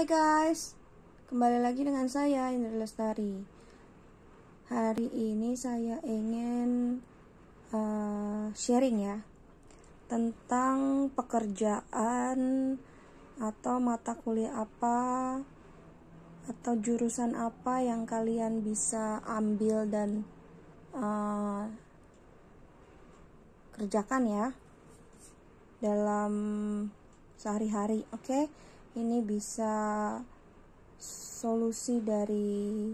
Hai guys, kembali lagi dengan saya Indra Lestari. Hari ini saya ingin uh, sharing ya tentang pekerjaan atau mata kuliah apa atau jurusan apa yang kalian bisa ambil dan uh, kerjakan ya dalam sehari-hari, oke? Okay? ini bisa solusi dari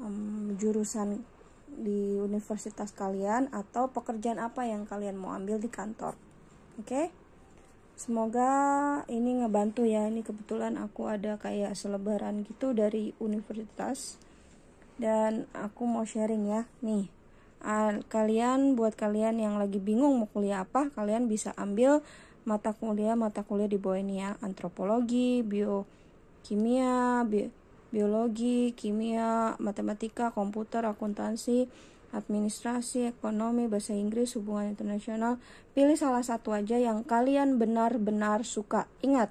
um, jurusan di universitas kalian atau pekerjaan apa yang kalian mau ambil di kantor. Oke. Okay? Semoga ini ngebantu ya. Ini kebetulan aku ada kayak selebaran gitu dari universitas dan aku mau sharing ya. Nih, kalian buat kalian yang lagi bingung mau kuliah apa, kalian bisa ambil mata kuliah mata kuliah di bawah ini ya antropologi biokimia bi biologi kimia matematika komputer akuntansi administrasi ekonomi bahasa Inggris hubungan internasional pilih salah satu aja yang kalian benar-benar suka ingat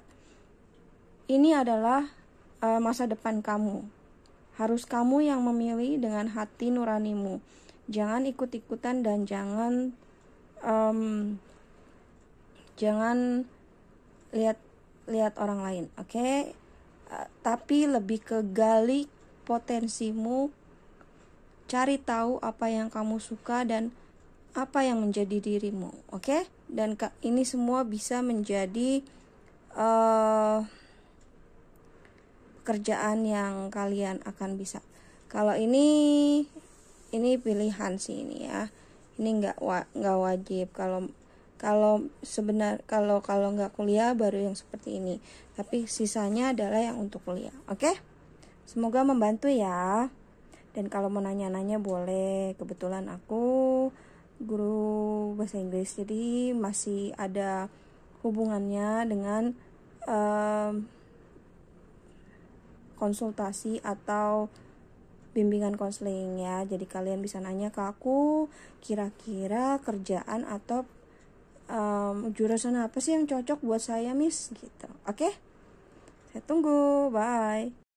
ini adalah uh, masa depan kamu harus kamu yang memilih dengan hati nuranimu jangan ikut-ikutan dan jangan um, jangan lihat lihat orang lain oke okay? uh, eh, tapi lebih ke gali potensimu cari tahu apa yang kamu suka dan apa yang menjadi dirimu oke okay? dan ke, ini semua bisa menjadi uh, eh, pekerjaan yang kalian akan bisa kalau ini ini pilihan sih ini ya ini nggak wa, wajib kalau kalau sebenar kalau kalau nggak kuliah baru yang seperti ini tapi sisanya adalah yang untuk kuliah oke okay? semoga membantu ya dan kalau mau nanya-nanya boleh kebetulan aku guru bahasa Inggris jadi masih ada hubungannya dengan um, konsultasi atau bimbingan konseling ya jadi kalian bisa nanya ke aku kira-kira kerjaan atau um, jurusan apa sih yang cocok buat saya miss gitu oke okay? saya tunggu bye